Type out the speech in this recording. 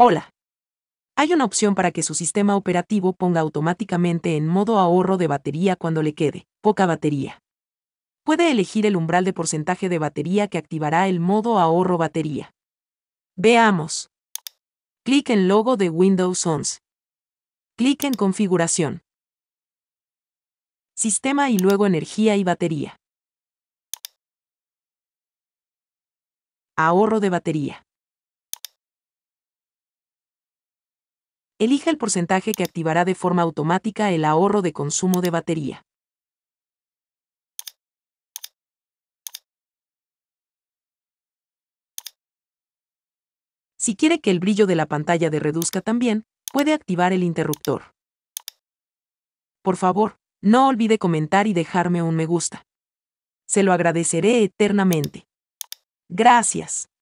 Hola. Hay una opción para que su sistema operativo ponga automáticamente en modo ahorro de batería cuando le quede poca batería. Puede elegir el umbral de porcentaje de batería que activará el modo ahorro batería. Veamos. Clic en logo de Windows 11. Clic en configuración. Sistema y luego energía y batería. Ahorro de batería. elija el porcentaje que activará de forma automática el ahorro de consumo de batería. Si quiere que el brillo de la pantalla de reduzca también, puede activar el interruptor. Por favor, no olvide comentar y dejarme un me gusta. Se lo agradeceré eternamente. Gracias.